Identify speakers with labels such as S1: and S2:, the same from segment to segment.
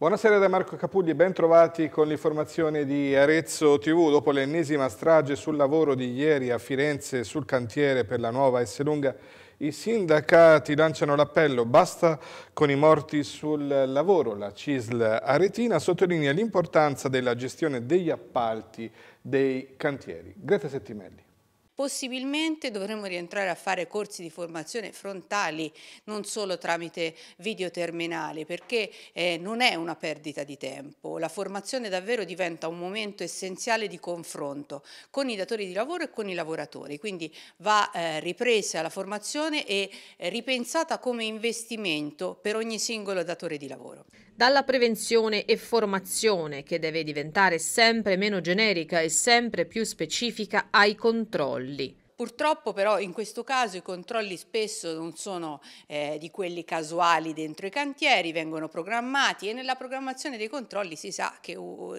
S1: Buonasera da Marco Capulli, ben trovati con l'informazione di Arezzo TV. Dopo l'ennesima strage sul lavoro di ieri a Firenze sul cantiere per la nuova S lunga, i sindacati lanciano l'appello basta con i morti sul lavoro. La CISL Aretina sottolinea l'importanza della gestione degli appalti dei cantieri. Greta Settimelli.
S2: Possibilmente dovremo rientrare a fare corsi di formazione frontali, non solo tramite videoterminali, perché eh, non è una perdita di tempo. La formazione davvero diventa un momento essenziale di confronto con i datori di lavoro e con i lavoratori, quindi va eh, ripresa la formazione e eh, ripensata come investimento per ogni singolo datore di lavoro. Dalla prevenzione e
S3: formazione che deve diventare sempre meno generica e sempre più specifica ai controlli l'est.
S2: Purtroppo però in questo caso i controlli spesso non sono eh, di quelli casuali dentro i cantieri, vengono programmati e nella programmazione dei controlli si sa che uh,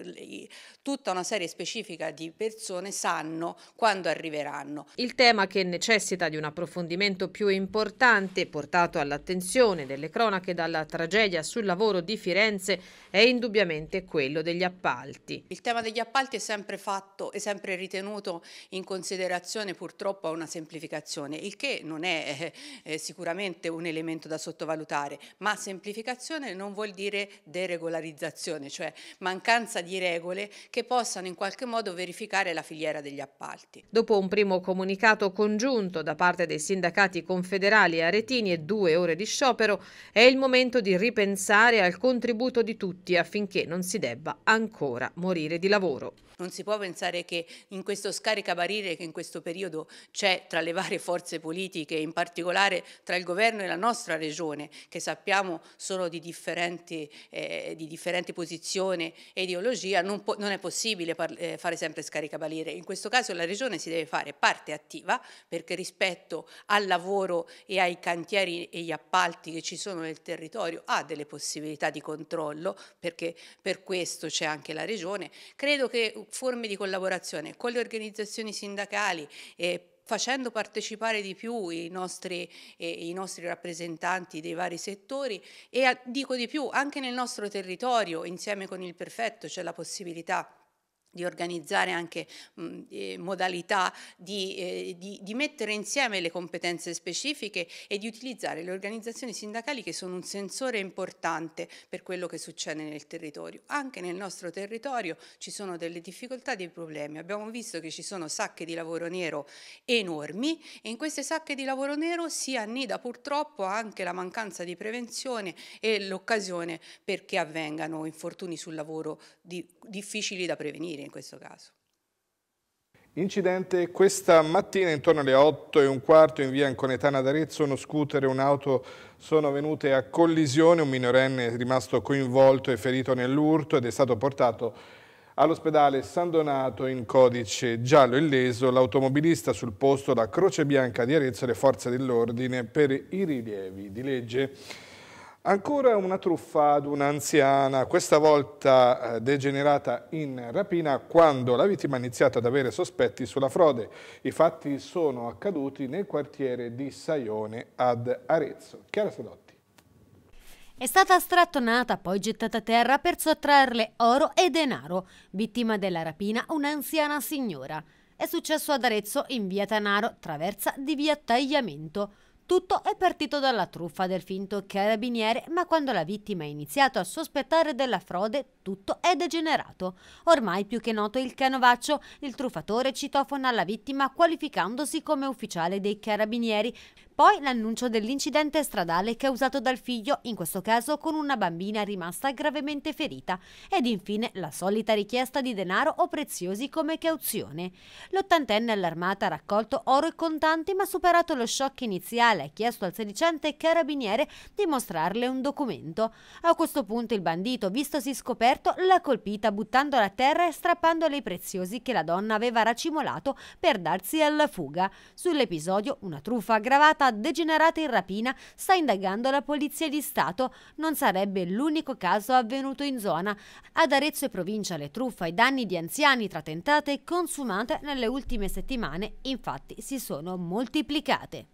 S2: tutta una serie specifica di persone sanno quando arriveranno.
S3: Il tema che necessita di un approfondimento più importante, portato all'attenzione delle cronache dalla tragedia sul lavoro di Firenze, è indubbiamente
S2: quello degli appalti. Il tema degli appalti è sempre fatto, è sempre ritenuto in considerazione purtroppo purtroppo a una semplificazione, il che non è eh, eh, sicuramente un elemento da sottovalutare, ma semplificazione non vuol dire deregolarizzazione, cioè mancanza di regole che possano in qualche modo verificare la filiera degli appalti.
S3: Dopo un primo comunicato congiunto da parte dei sindacati confederali e aretini e due ore di sciopero, è il momento di ripensare al contributo di tutti affinché non si debba ancora morire di lavoro
S2: non si può pensare che in questo scaricabarile che in questo periodo c'è tra le varie forze politiche, in particolare tra il governo e la nostra regione, che sappiamo sono di differenti, eh, di differenti posizione e ideologia, non, non è possibile eh, fare sempre scaricabarile. In questo caso la regione si deve fare parte attiva perché rispetto al lavoro e ai cantieri e gli appalti che ci sono nel territorio ha delle possibilità di controllo perché per questo c'è anche la regione. Credo che forme di collaborazione con le organizzazioni sindacali, eh, facendo partecipare di più i nostri, eh, i nostri, rappresentanti dei vari settori e a, dico di più, anche nel nostro territorio, insieme con il perfetto, c'è la possibilità di organizzare anche mh, eh, modalità di, eh, di, di, mettere insieme le competenze specifiche e di utilizzare le organizzazioni sindacali che sono un sensore importante per quello che succede nel territorio. Anche nel nostro territorio ci sono delle difficoltà, dei problemi. Abbiamo visto che ci sono sacche di lavoro nero enormi e in queste sacche di lavoro nero si annida purtroppo anche la mancanza di prevenzione e l'occasione perché avvengano infortuni sul lavoro di, difficili da prevenire in questo caso.
S1: Incidente questa mattina intorno alle 8 e un quarto in via Anconetana d'Arezzo uno scooter e un'auto sono venute a collisione, un minorenne è rimasto coinvolto e ferito nell'urto ed è stato portato all'ospedale San Donato in codice giallo illeso, l'automobilista sul posto la Croce Bianca di Arezzo e le forze dell'ordine per i rilievi di legge. Ancora una truffa ad un'anziana, questa volta eh, degenerata in rapina quando la vittima ha iniziato ad avere sospetti sulla frode. I fatti sono accaduti nel quartiere di Saione ad Arezzo. Chiara Sadotti.
S4: È stata strattonata, poi gettata a terra per sottrarle oro e denaro. Vittima della rapina, un'anziana signora. È successo ad Arezzo in via Tanaro, traversa di via Tagliamento. Tutto è partito dalla truffa del finto carabiniere, ma quando la vittima ha iniziato a sospettare della frode, tutto è degenerato. Ormai più che noto il canovaccio, il truffatore citofona alla vittima qualificandosi come ufficiale dei carabinieri. Poi l'annuncio dell'incidente stradale causato dal figlio, in questo caso con una bambina rimasta gravemente ferita. Ed infine la solita richiesta di denaro o preziosi come cauzione. L'ottantenne allarmata ha raccolto oro e contanti ma superato lo shock iniziale locale ha chiesto al sedicente carabiniere di mostrarle un documento. A questo punto il bandito, vistosi scoperto, l'ha colpita buttandola a terra e strappandole i preziosi che la donna aveva racimolato per darsi alla fuga. Sull'episodio, una truffa aggravata degenerata in rapina sta indagando la polizia di Stato. Non sarebbe l'unico caso avvenuto in zona. Ad Arezzo e provincia le truffa ai danni di anziani tra tentate e consumate nelle ultime settimane infatti si sono moltiplicate.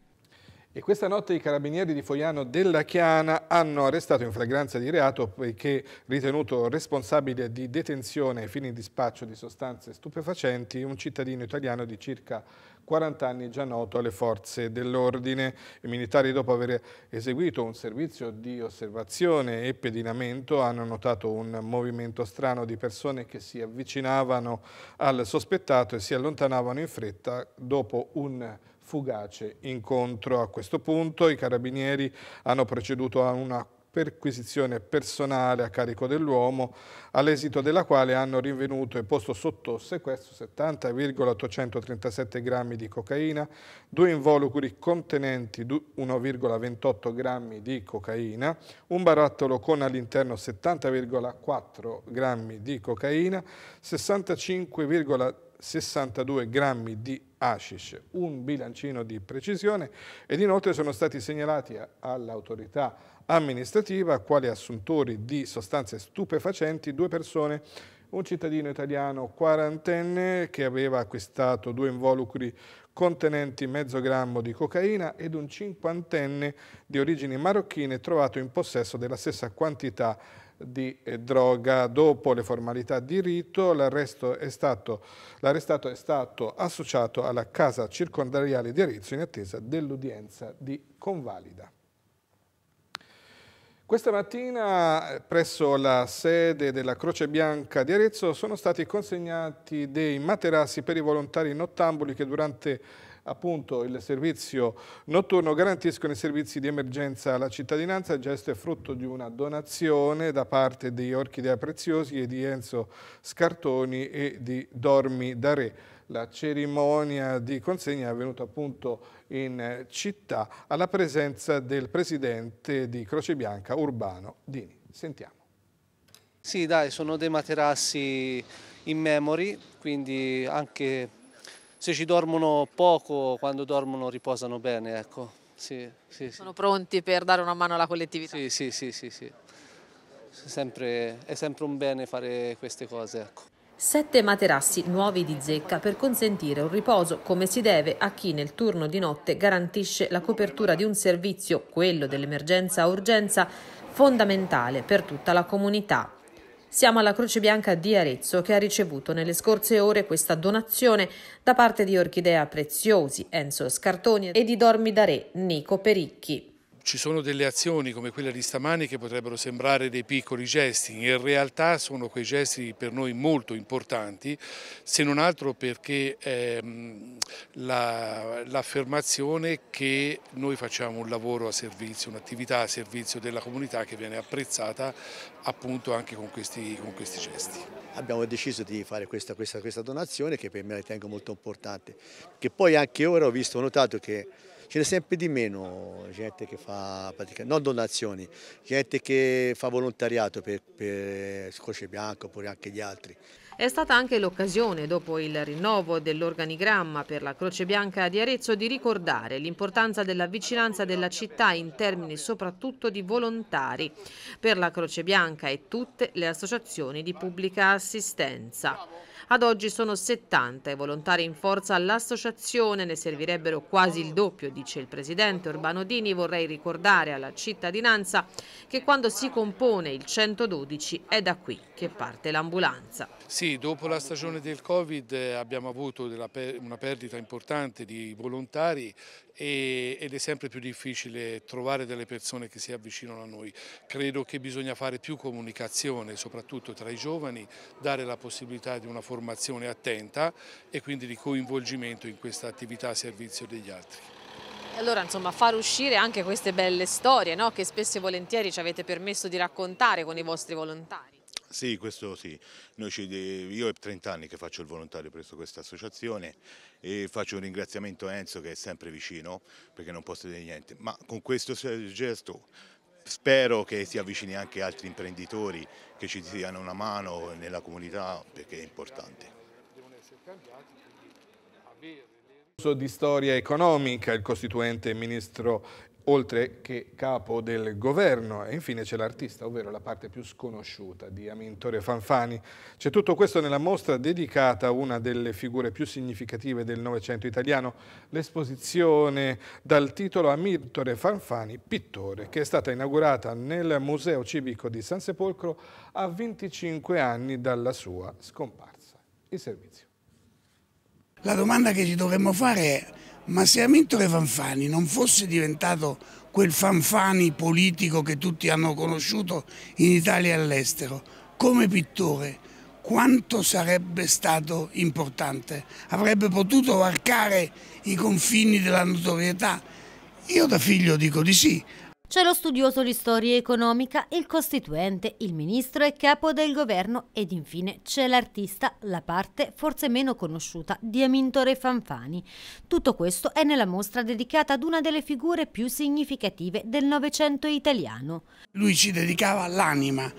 S1: E questa notte i carabinieri di Foiano della Chiana hanno arrestato in flagranza di reato poiché ritenuto responsabile di detenzione ai fini di spaccio di sostanze stupefacenti un cittadino italiano di circa 40 anni già noto alle forze dell'ordine. I militari dopo aver eseguito un servizio di osservazione e pedinamento hanno notato un movimento strano di persone che si avvicinavano al sospettato e si allontanavano in fretta dopo un fugace incontro. A questo punto i carabinieri hanno proceduto a una perquisizione personale a carico dell'uomo, all'esito della quale hanno rinvenuto e posto sotto sequestro 70,837 grammi di cocaina, due involucri contenenti 1,28 grammi di cocaina, un barattolo con all'interno 70,4 grammi di cocaina, 65,62 grammi di hashish, un bilancino di precisione ed inoltre sono stati segnalati all'autorità amministrativa quali assuntori di sostanze stupefacenti due persone un cittadino italiano quarantenne che aveva acquistato due involucri contenenti mezzo grammo di cocaina ed un cinquantenne di origini marocchine trovato in possesso della stessa quantità di di eh, droga. Dopo le formalità di rito, l'arrestato è, è stato associato alla casa circondariale di Arezzo in attesa dell'udienza di convalida. Questa mattina eh, presso la sede della Croce Bianca di Arezzo sono stati consegnati dei materassi per i volontari nottambuli che durante appunto il servizio notturno, garantiscono i servizi di emergenza alla cittadinanza. Il gesto è frutto di una donazione da parte di Orchidea Preziosi e di Enzo Scartoni e di Dormi da Re. La cerimonia di consegna è avvenuta appunto in città alla presenza del presidente di Croce Bianca Urbano Dini.
S5: Sentiamo. Sì dai, sono dei materassi in memory, quindi anche se ci dormono poco, quando dormono riposano bene. Ecco. Sì, sì, Sono sì. pronti per dare una mano alla collettività? Sì, sì, sì, sì. sì. Sempre, è sempre un bene fare queste cose. Ecco.
S3: Sette materassi nuovi di zecca per consentire un riposo come si deve a chi nel turno di notte garantisce la copertura di un servizio, quello dell'emergenza urgenza, fondamentale per tutta la comunità. Siamo alla Croce Bianca di Arezzo che ha ricevuto nelle scorse ore questa donazione da parte di Orchidea Preziosi, Enzo Scartoni e di Dormidare, Nico Pericchi. Ci
S1: sono delle azioni come quella di stamani che potrebbero sembrare dei piccoli gesti, in realtà sono quei gesti per noi molto importanti, se non altro perché ehm, l'affermazione la, che noi facciamo un lavoro a servizio,
S6: un'attività a servizio della comunità che viene apprezzata appunto anche con questi, con questi gesti. Abbiamo deciso di fare questa, questa, questa donazione che per me la ritengo molto importante, che poi anche ora ho visto, ho notato che c'è sempre di meno gente che fa, non donazioni, gente che fa volontariato per, per Scoce Bianco oppure anche gli altri.
S3: È stata anche l'occasione, dopo il rinnovo dell'organigramma per la Croce Bianca di Arezzo, di ricordare l'importanza della vicinanza della città in termini soprattutto di volontari per la Croce Bianca e tutte le associazioni di pubblica assistenza. Ad oggi sono 70 i volontari in forza all'associazione, ne servirebbero quasi il doppio, dice il presidente Urbano Dini. Vorrei ricordare alla cittadinanza che quando si compone il 112 è da qui che parte l'ambulanza.
S1: Sì, dopo la stagione del Covid eh, abbiamo avuto una perdita importante di volontari ed è sempre più difficile trovare delle persone che si avvicinano a noi. Credo che bisogna fare più comunicazione, soprattutto tra i giovani, dare la possibilità di una formazione attenta e quindi di coinvolgimento in questa attività a servizio degli altri.
S3: Allora insomma far uscire anche queste belle storie no? che spesso e volentieri ci avete permesso di raccontare con i vostri volontari.
S6: Sì, questo sì. Ci, io è 30 anni che faccio il volontario presso questa associazione e faccio un ringraziamento a Enzo che è sempre vicino perché non posso dire niente, ma con questo gesto spero che si avvicini anche altri imprenditori che ci diano una mano nella comunità perché è importante.
S1: di storia economica, il costituente ministro oltre che capo del governo. E infine c'è l'artista, ovvero la parte più sconosciuta di Amintore Fanfani. C'è tutto questo nella mostra dedicata a una delle figure più significative del Novecento italiano, l'esposizione dal titolo Amintore Fanfani, pittore, che è stata inaugurata nel Museo Civico di San Sepolcro a 25 anni dalla sua scomparsa. Il servizio.
S6: La domanda che ci dovremmo fare è ma se Amintore Fanfani non fosse diventato quel Fanfani politico che tutti hanno conosciuto in Italia e all'estero, come pittore, quanto sarebbe stato importante? Avrebbe potuto varcare i confini della notorietà? Io da figlio dico di sì,
S4: c'è lo studioso di storia economica, il costituente, il ministro e capo del governo ed infine c'è l'artista, la parte forse meno conosciuta di Amintore Fanfani. Tutto questo è nella mostra dedicata ad una delle figure più significative del
S6: Novecento italiano. Lui ci dedicava l'anima,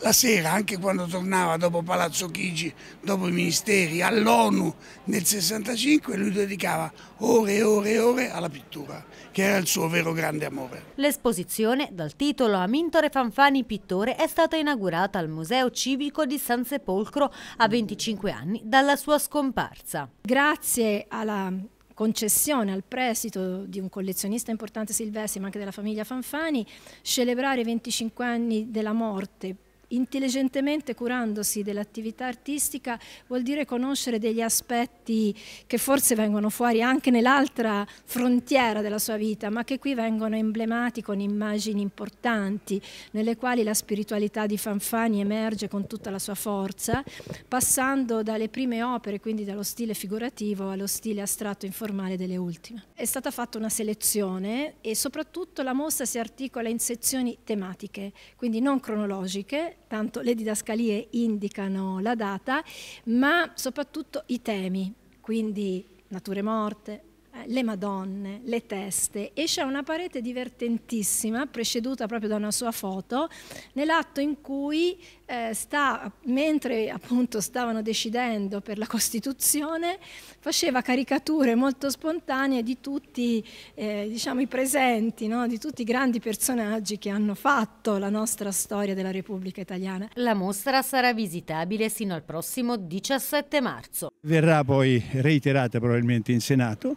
S6: la sera, anche quando tornava dopo Palazzo Chigi, dopo i ministeri, all'ONU nel 65, lui dedicava
S4: ore e ore
S6: e ore alla pittura, che era il suo vero grande amore.
S4: L'esposizione, dal titolo Amintore Fanfani Pittore, è stata inaugurata al Museo Civico di San Sepolcro a 25 anni dalla sua scomparsa. Grazie alla
S7: concessione al prestito di un collezionista importante Silvestri, ma anche della famiglia Fanfani, celebrare i 25 anni della morte Intelligentemente curandosi dell'attività artistica vuol dire conoscere degli aspetti che forse vengono fuori anche nell'altra frontiera della sua vita, ma che qui vengono emblemati con immagini importanti, nelle quali la spiritualità di Fanfani emerge con tutta la sua forza, passando dalle prime opere, quindi dallo stile figurativo allo stile astratto informale delle ultime. È stata fatta una selezione e soprattutto la mostra si articola in sezioni tematiche, quindi non cronologiche, tanto le didascalie indicano la data, ma soprattutto i temi, quindi nature morte, le Madonne, le teste e c'è una parete divertentissima preceduta proprio da una sua foto nell'atto in cui eh, sta, mentre appunto stavano decidendo per la Costituzione faceva caricature molto spontanee di tutti eh, diciamo, i presenti, no? di tutti i grandi
S4: personaggi che hanno fatto la nostra storia della Repubblica Italiana. La mostra sarà visitabile sino al prossimo 17 marzo.
S6: Verrà poi reiterata probabilmente in Senato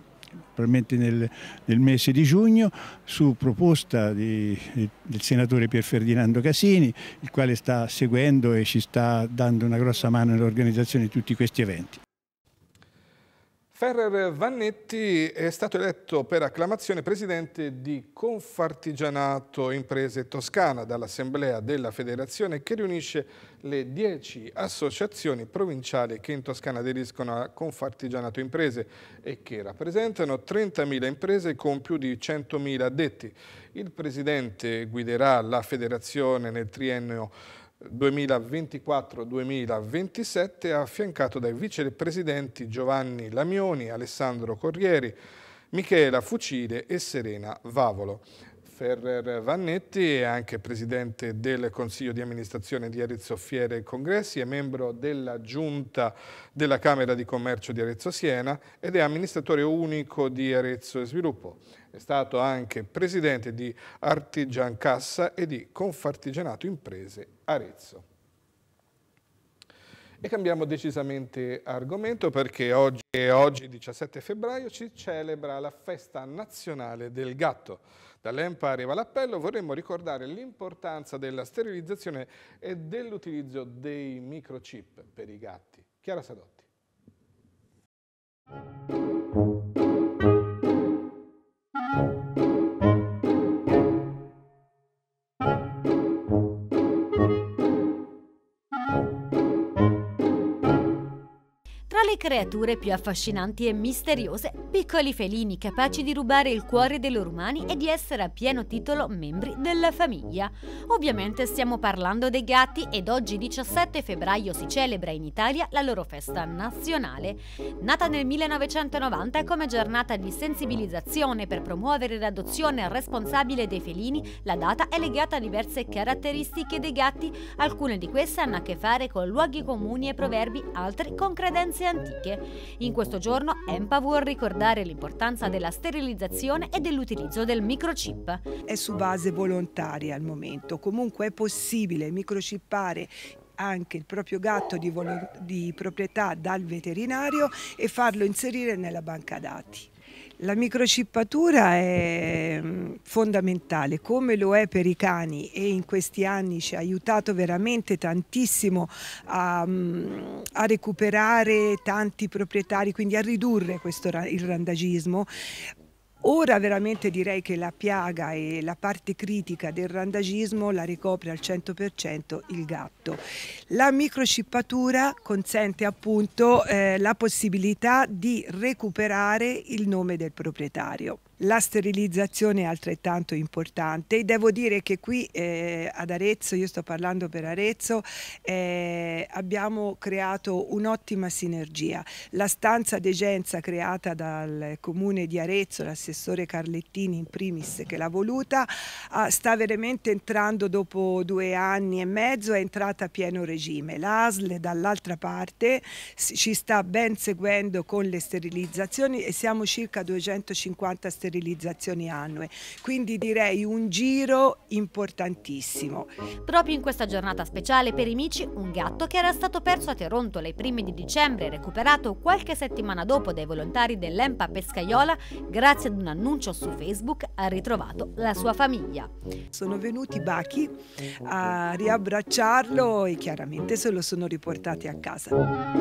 S6: probabilmente nel, nel, mese di giugno, su proposta di, del senatore Pier Ferdinando Casini, il quale sta seguendo e ci sta dando una grossa mano nell'organizzazione di tutti questi eventi.
S1: Ferrer Vannetti è stato eletto per acclamazione presidente di Confartigianato Imprese Toscana dall'Assemblea della Federazione che riunisce le 10 associazioni provinciali che in Toscana aderiscono a Confartigianato Imprese e che rappresentano 30.000 imprese con più di 100.000 addetti. Il presidente guiderà la federazione nel triennio 2024-2027 affiancato dai vicepresidenti Giovanni Lamioni, Alessandro Corrieri, Michela Fucile e Serena Vavolo. Ferrer Vannetti è anche presidente del Consiglio di amministrazione di Arezzo Fiere e Congressi, è membro della giunta della Camera di Commercio di Arezzo Siena ed è amministratore unico di Arezzo e Sviluppo. È stato anche presidente di Artigian Cassa e di Confartigianato Imprese Arezzo. E cambiamo decisamente argomento perché oggi, oggi 17 febbraio, si celebra la festa nazionale del gatto. Dall'EMPA arriva l'appello, vorremmo ricordare l'importanza della sterilizzazione e dell'utilizzo dei microchip per i gatti. Chiara Sadotti.
S4: creature più affascinanti e misteriose, piccoli felini capaci di rubare il cuore dei loro umani e di essere a pieno titolo membri della famiglia. Ovviamente stiamo parlando dei gatti ed oggi 17 febbraio si celebra in Italia la loro festa nazionale. Nata nel 1990 come giornata di sensibilizzazione per promuovere l'adozione responsabile dei felini, la data è legata a diverse caratteristiche dei gatti, alcune di queste hanno a che fare con luoghi comuni e proverbi, altre con credenze antiche antiche. In questo giorno EMPA vuol ricordare
S8: l'importanza della sterilizzazione e dell'utilizzo del microchip. È su base volontaria al momento, comunque è possibile microchippare anche il proprio gatto di, di proprietà dal veterinario e farlo inserire nella banca dati. La microcippatura è mm, fondamentale, come lo è per i cani e in questi anni ci ha aiutato veramente tantissimo a, mm, a recuperare tanti proprietari, quindi a ridurre questo, il randagismo, Ora veramente direi che la piaga e la parte critica del randagismo la ricopre al 100% il gatto. La microcippatura consente appunto eh, la possibilità di recuperare il nome del proprietario. La sterilizzazione è altrettanto importante. Devo dire che qui eh, ad Arezzo, io sto parlando per Arezzo, eh, abbiamo creato un'ottima sinergia. La stanza degenza creata dal comune di Arezzo, l'assessore Carlettini in primis che l'ha voluta, ah, sta veramente entrando dopo due anni e mezzo, è entrata a pieno regime. L'ASL dall'altra parte ci sta ben seguendo con le sterilizzazioni e siamo circa 250 sterilizzazioni sterilizzazioni annue. Quindi direi un giro importantissimo.
S4: Proprio in questa giornata speciale per i mici, un gatto che era stato perso a Toronto nei primi di dicembre, recuperato qualche settimana dopo dai volontari dell'Empa Pescaiola, grazie ad un annuncio su Facebook, ha ritrovato la sua famiglia.
S8: Sono venuti Bachi a riabbracciarlo e chiaramente se lo sono riportati a casa.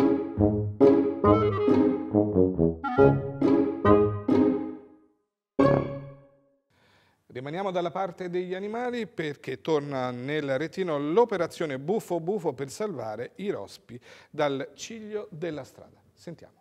S1: Rimaniamo dalla parte degli animali perché torna nel retino l'operazione Buffo Buffo per salvare i rospi dal ciglio della strada. Sentiamo.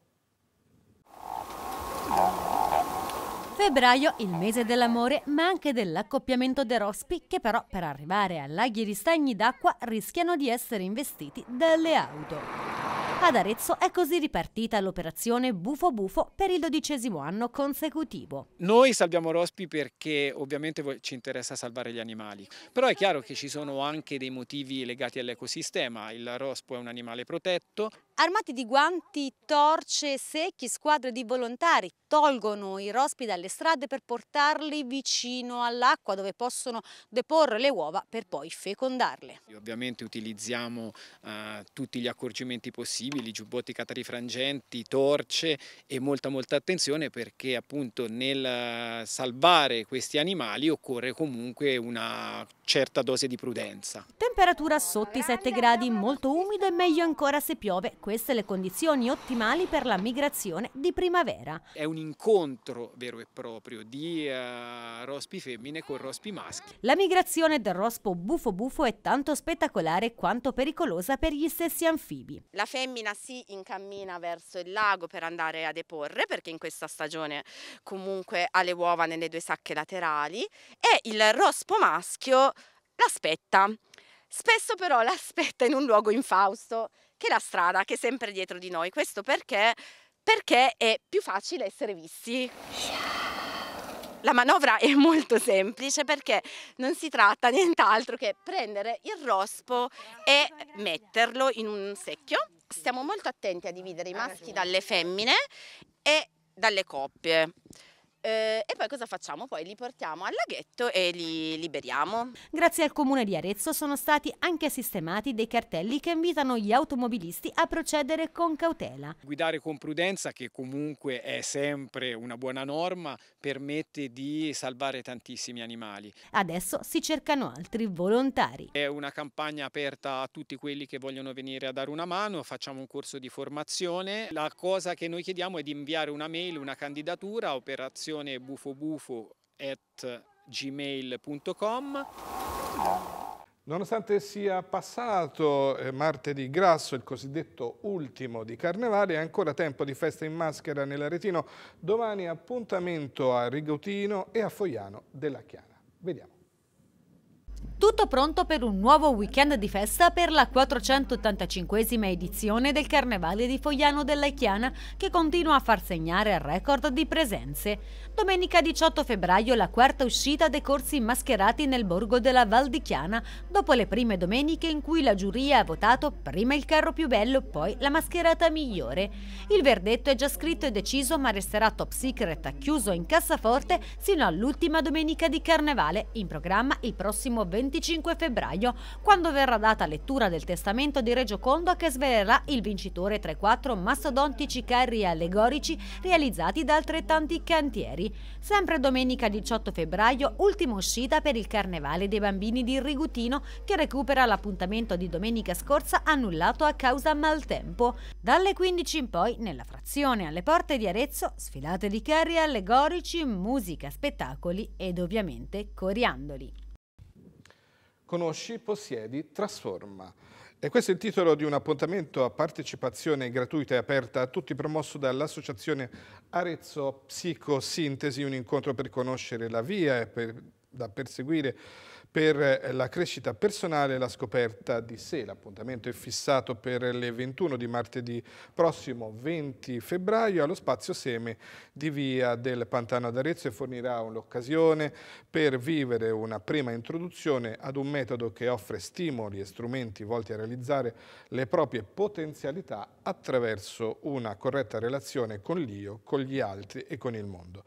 S4: Febbraio, il mese dell'amore, ma anche dell'accoppiamento dei rospi che però per arrivare a laghi ristagni d'acqua rischiano di essere investiti dalle
S3: auto.
S4: Ad Arezzo è così ripartita l'operazione Bufo Bufo per il dodicesimo anno consecutivo.
S9: Noi salviamo rospi perché ovviamente ci interessa salvare gli animali, però è chiaro che ci sono anche dei motivi legati all'ecosistema. Il rospo è un animale protetto,
S4: Armati di guanti, torce, secchi, squadre di volontari tolgono i rospi dalle strade per portarli vicino all'acqua dove possono deporre le uova per poi fecondarle.
S9: Ovviamente utilizziamo eh, tutti gli accorgimenti possibili, giubbotti catarifrangenti, torce e molta molta attenzione perché appunto nel salvare questi animali occorre comunque una certa dose di prudenza.
S4: Temperatura sotto i 7 gradi, molto umido e meglio ancora se piove queste le condizioni ottimali per la migrazione di primavera.
S9: È un incontro vero e proprio di uh, rospi femmine con rospi maschi.
S4: La migrazione del rospo bufo bufo è tanto spettacolare quanto pericolosa per gli stessi anfibi. La femmina si incammina verso il lago per andare a deporre perché in questa stagione comunque ha le uova nelle due sacche laterali e il rospo maschio l'aspetta. Spesso però l'aspetta in un luogo infausto che la strada che è sempre dietro di noi. Questo perché? Perché è più facile essere visti. La manovra è molto semplice perché non si tratta nient'altro che prendere il rospo e metterlo in un secchio. Stiamo molto attenti a dividere i maschi dalle femmine e dalle coppie. Eh, e poi cosa facciamo? Poi li portiamo al laghetto e li liberiamo. Grazie al comune di Arezzo sono stati anche sistemati dei cartelli che invitano gli automobilisti a procedere con cautela.
S9: Guidare con prudenza, che comunque è sempre una buona norma, permette di salvare tantissimi animali.
S4: Adesso si cercano altri volontari.
S9: È una campagna aperta a tutti quelli che vogliono venire a dare una mano, facciamo un corso di formazione. La cosa che noi chiediamo è di inviare una mail, una candidatura, operazione direzione bufobufo.gmail.com.
S1: Nonostante sia passato eh, martedì grasso, il cosiddetto ultimo di Carnevale, è ancora tempo di festa in maschera nell'Aretino. Domani appuntamento a Rigotino e a Fogliano della Chiana. Vediamo.
S4: Tutto pronto per un nuovo weekend di festa per la 485esima edizione del Carnevale di Fogliano Chiana che continua a far segnare il record di presenze. Domenica 18 febbraio la quarta uscita dei corsi mascherati nel borgo della Val di Chiana dopo le prime domeniche in cui la giuria ha votato prima il carro più bello poi la mascherata migliore. Il verdetto è già scritto e deciso ma resterà top secret chiuso in cassaforte sino all'ultima domenica di Carnevale in programma il prossimo 20 25 febbraio, quando verrà data lettura del testamento di Reggio Condo che svelerà il vincitore tra i quattro mastodontici carri allegorici realizzati da altrettanti cantieri. Sempre domenica 18 febbraio, ultima uscita per il Carnevale dei Bambini di Rigutino che recupera l'appuntamento di domenica scorsa annullato a causa maltempo. Dalle 15 in poi, nella frazione alle porte di Arezzo, sfilate di carri allegorici, musica, spettacoli ed ovviamente coriandoli
S1: conosci, possiedi, trasforma. E questo è il titolo di un appuntamento a partecipazione gratuita e aperta a tutti promosso dall'associazione Arezzo Psicosintesi, un incontro per conoscere la via e per, da perseguire per eh, la crescita personale e la scoperta di sé. L'appuntamento è fissato per le 21 di martedì prossimo 20 febbraio allo spazio Seme di Via del Pantano d'Arezzo e fornirà un'occasione per vivere una prima introduzione ad un metodo che offre stimoli e strumenti volti a realizzare le proprie potenzialità attraverso una corretta relazione con l'io, con gli altri e con il mondo.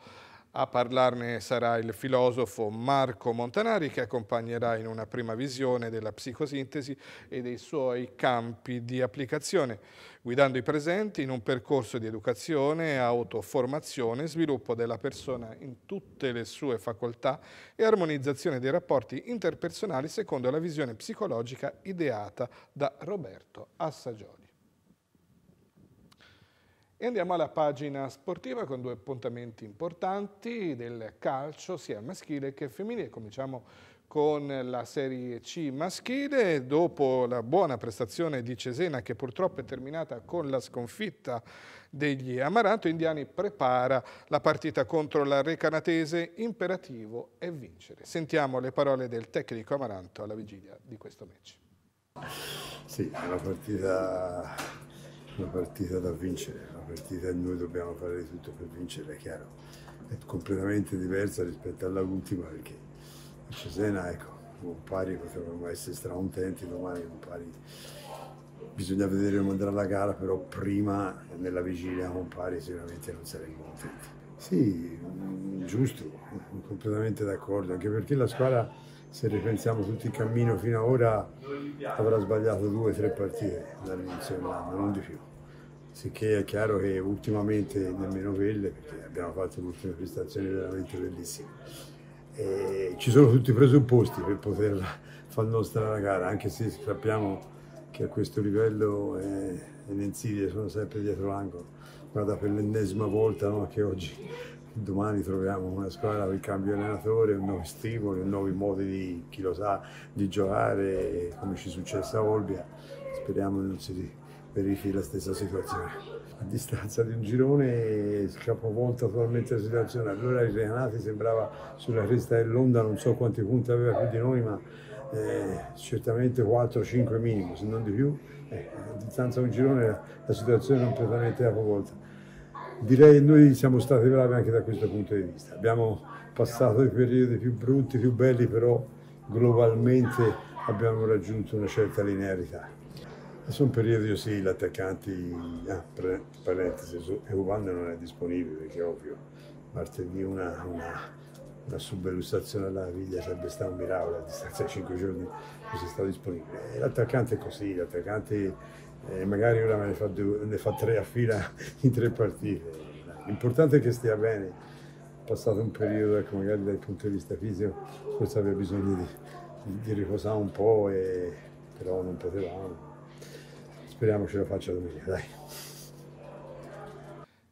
S1: A parlarne sarà il filosofo Marco Montanari che accompagnerà in una prima visione della psicosintesi e dei suoi campi di applicazione, guidando i presenti in un percorso di educazione, autoformazione, sviluppo della persona in tutte le sue facoltà e armonizzazione dei rapporti interpersonali secondo la visione psicologica ideata da Roberto Assagioli. E andiamo alla pagina sportiva con due appuntamenti importanti del calcio sia maschile che femminile. Cominciamo con la Serie C maschile, dopo la buona prestazione di Cesena che purtroppo è terminata con la sconfitta degli Amaranto, Indiani prepara la partita contro la Recanatese, imperativo è vincere. Sentiamo le parole del tecnico Amaranto alla vigilia di questo match.
S6: Sì, è una partita una partita da vincere, una partita che noi dobbiamo fare di tutto per vincere, è chiaro, è completamente diversa rispetto all'ultima perché a Cesena, ecco, con pari potremmo essere stracontenti, domani con pari bisogna vedere come andrà la gara, però prima nella vigilia con pari sicuramente non saremmo contenti. Sì, giusto, completamente d'accordo, anche perché la squadra, se ripensiamo tutto il cammino fino ad ora, avrà sbagliato due o tre partite dall'inizio dell'anno, non di più. Sicché è chiaro che ultimamente, nemmeno quelle, perché abbiamo fatto un'ultima prestazione veramente bellissima, e ci sono tutti i presupposti per poter far nostra la gara, anche se sappiamo che a questo livello eh, le insidie sono sempre dietro l'angolo. Guarda per l'ennesima volta no, che oggi, domani troviamo una squadra con il cambio allenatore, un nuovo stimolo, nuovi modi di, chi lo sa, di giocare, come ci è successo a Olbia. Speriamo non si verifichi la stessa situazione. A distanza di un girone capovolta totalmente la situazione. Allora il Reanati sembrava sulla cresta dell'onda, non so quanti punti aveva più di noi, ma eh, certamente 4-5 minimo, se non di più. Eh, a distanza di un girone la, la situazione è completamente capovolta. Direi che noi siamo stati bravi anche da questo punto di vista. Abbiamo passato i periodi più brutti, più belli, però globalmente abbiamo raggiunto una certa linearità sono periodi sì, l'attaccante, ah, pre, parentesi, Eubanda non è disponibile perché ovvio, martedì una, una, una subelussazione alla viglia sarebbe stato un miracolo, a distanza di 5 giorni non si sta disponibile. L'attaccante è così, l'attaccante eh, magari ora ne fa, due, ne fa tre a fila in tre partite. L'importante è che stia bene, passato un periodo, ecco, magari dal punto di vista fisico, forse aveva bisogno di, di, di riposare un po', e, però non potevamo. Speriamo ce la faccia domenica, dai.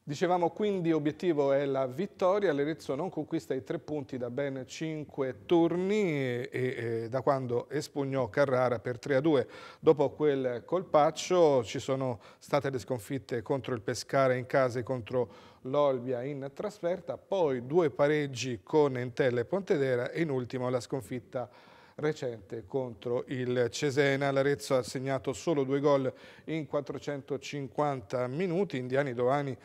S1: Dicevamo quindi obiettivo è la vittoria, l'Erezzo non conquista i tre punti da ben cinque turni e, e, da quando espugnò Carrara per 3-2. a Dopo quel colpaccio ci sono state le sconfitte contro il Pescara in casa e contro l'Olbia in trasferta, poi due pareggi con Entella e Pontedera e in ultimo la sconfitta recente contro il Cesena. L'Arezzo ha segnato solo due gol in 450 minuti, Indiani Dovani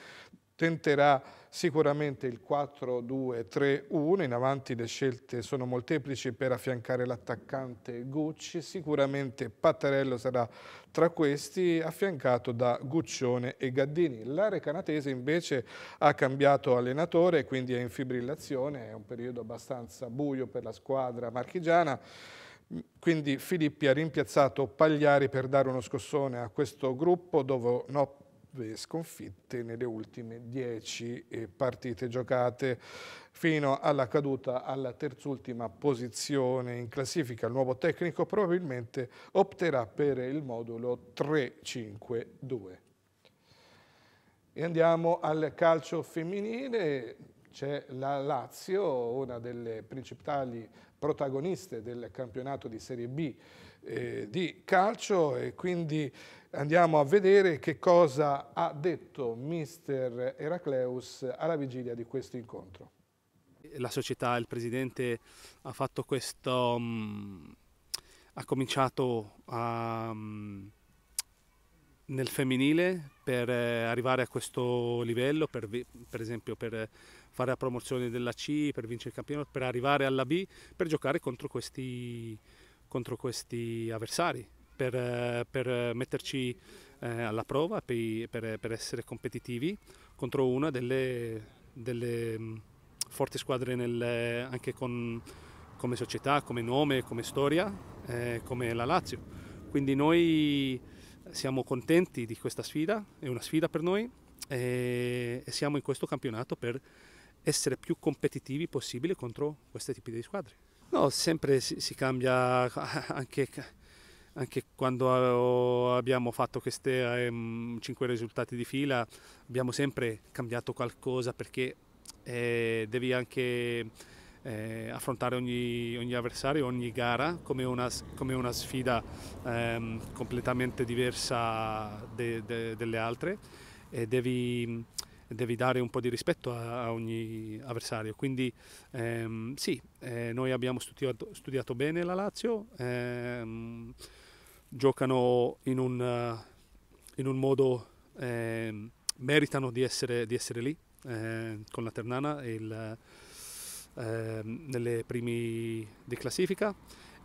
S1: tenterà sicuramente il 4-2-3-1, in avanti le scelte sono molteplici per affiancare l'attaccante Gucci, sicuramente Pattarello sarà tra questi affiancato da Guccione e Gaddini. L'area canatese invece ha cambiato allenatore, quindi è in fibrillazione, è un periodo abbastanza buio per la squadra marchigiana, quindi Filippi ha rimpiazzato Pagliari per dare uno scossone a questo gruppo dove no, sconfitte nelle ultime 10 eh, partite giocate fino alla caduta alla terzultima posizione in classifica. Il nuovo tecnico probabilmente opterà per il modulo 3-5-2. E andiamo al calcio femminile, c'è la Lazio, una delle principali protagoniste del campionato di Serie B eh, di calcio e quindi Andiamo a vedere che cosa ha detto mister Eracleus alla vigilia di
S5: questo incontro. La società, il presidente ha fatto questo, um, ha cominciato a, um, nel femminile per eh, arrivare a questo livello, per, per esempio per fare la promozione della C, per vincere il campionato, per arrivare alla B, per giocare contro questi, contro questi avversari per, eh, per eh, metterci eh, alla prova, per, per, essere competitivi contro una delle, delle mm, forti squadre nel, anche con, come società, come nome, come storia, eh, come la Lazio. Quindi noi siamo contenti di questa sfida, è una sfida per noi e, e siamo in questo campionato per essere più competitivi possibile contro questi tipi di squadre. No, sempre si, si cambia anche anche quando eh, abbiamo fatto questi ehm, 5 risultati di fila abbiamo sempre cambiato qualcosa perché eh, devi anche eh, affrontare ogni, ogni, avversario, ogni gara come una, come una sfida ehm, completamente diversa de, de, delle altre e devi, devi, dare un po' di rispetto a, a ogni avversario. Quindi ehm, sì, eh, noi abbiamo studiato, studiato, bene la Lazio. Ehm, giocano in un, uh, in un modo, eh, meritano di essere, di essere lì eh, con la Ternana il, eh, nelle primi di classifica.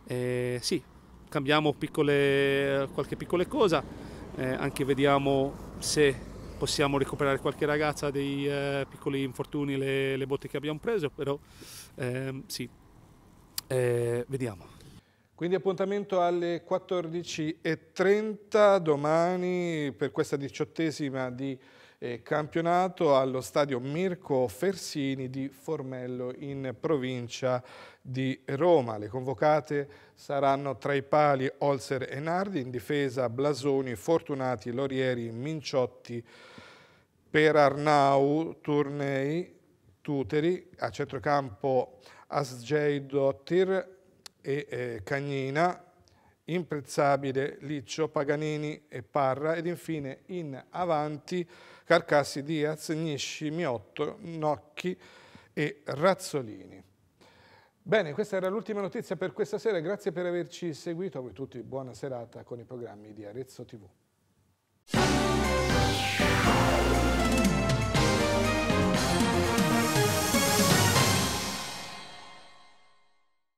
S5: sì, cambiamo piccole, qualche piccola cosa, eh, anche vediamo se possiamo recuperare qualche ragazza dei eh, piccoli infortuni, le, le, botte che abbiamo preso, però ehm, sì, vediamo.
S1: Quindi appuntamento alle 14.30 domani per questa diciottesima di eh, campionato allo stadio Mirko Fersini di Formello in provincia di Roma. Le convocate saranno tra i pali Olser e Nardi, in difesa Blasoni, Fortunati, Lorieri, Minciotti, Perarnau, Turnei, Tuteri, a centrocampo Asgei Dottir, e eh, Cagnina, Imprezzabile, Liccio, Paganini e Parra ed infine in avanti Carcassi, Diaz, Gnisci, Miotto, Nocchi e Razzolini. Bene, questa era l'ultima notizia per questa sera, grazie per averci seguito, a voi tutti buona serata con i programmi di Arezzo TV.